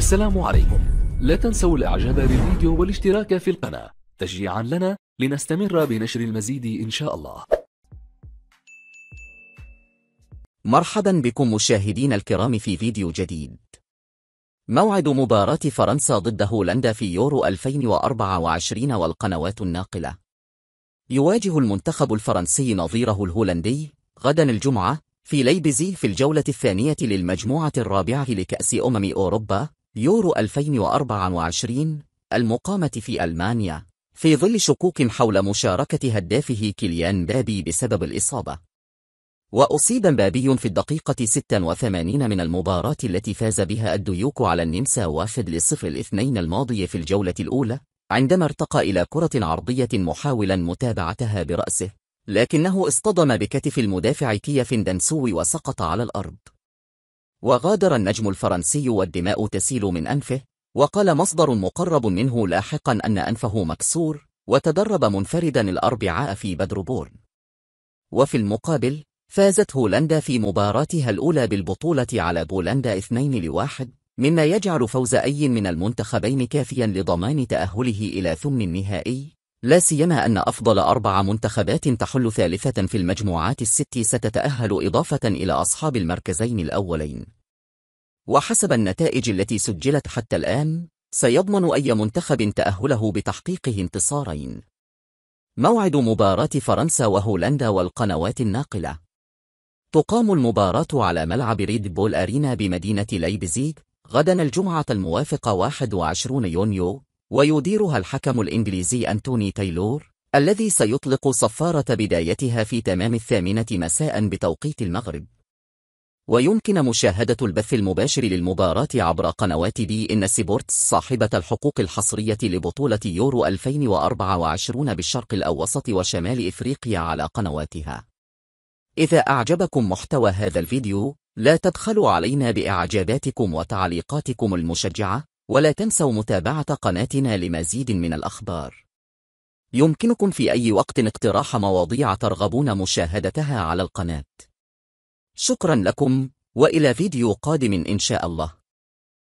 السلام عليكم لا تنسوا الاعجاب بالفيديو والاشتراك في القناة تشجيعا لنا لنستمر بنشر المزيد إن شاء الله مرحبا بكم مشاهدين الكرام في فيديو جديد موعد مباراة فرنسا ضد هولندا في يورو 2024 والقنوات الناقلة يواجه المنتخب الفرنسي نظيره الهولندي غدا الجمعة في ليبزي في الجولة الثانية للمجموعة الرابعة لكأس أمم أوروبا يورو 2024 المقامة في ألمانيا في ظل شكوك حول مشاركة هدافه كيليان بابي بسبب الإصابة وأصيب بابي في الدقيقة 86 من المباراة التي فاز بها الديوك على النمسا وافد لصفر الاثنين الماضي في الجولة الأولى عندما ارتقى إلى كرة عرضية محاولا متابعتها برأسه لكنه اصطدم بكتف المدافع كيف دنسوي وسقط على الأرض وغادر النجم الفرنسي والدماء تسيل من أنفه وقال مصدر مقرب منه لاحقا أن أنفه مكسور وتدرب منفردا الأربعاء في بدربورن وفي المقابل فازت هولندا في مباراتها الأولى بالبطولة على بولندا 2 لواحد مما يجعل فوز أي من المنتخبين كافيا لضمان تأهله إلى ثمن النهائي لا سيما أن أفضل أربع منتخبات تحل ثالثة في المجموعات الست ستتأهل إضافة إلى أصحاب المركزين الأولين وحسب النتائج التي سجلت حتى الآن سيضمن أي منتخب تأهله بتحقيقه انتصارين موعد مباراة فرنسا وهولندا والقنوات الناقلة تقام المباراة على ملعب ريد بول أرينا بمدينة ليبزيغ غدا الجمعة الموافق 21 يونيو ويديرها الحكم الإنجليزي أنتوني تايلور الذي سيطلق صفارة بدايتها في تمام الثامنة مساء بتوقيت المغرب ويمكن مشاهدة البث المباشر للمباراة عبر قنوات بي إن سبورتس صاحبة الحقوق الحصرية لبطولة يورو 2024 بالشرق الأوسط وشمال إفريقيا على قنواتها إذا أعجبكم محتوى هذا الفيديو لا تدخلوا علينا بإعجاباتكم وتعليقاتكم المشجعة ولا تنسوا متابعة قناتنا لمزيد من الأخبار يمكنكم في أي وقت اقتراح مواضيع ترغبون مشاهدتها على القناة شكرا لكم وإلى فيديو قادم إن شاء الله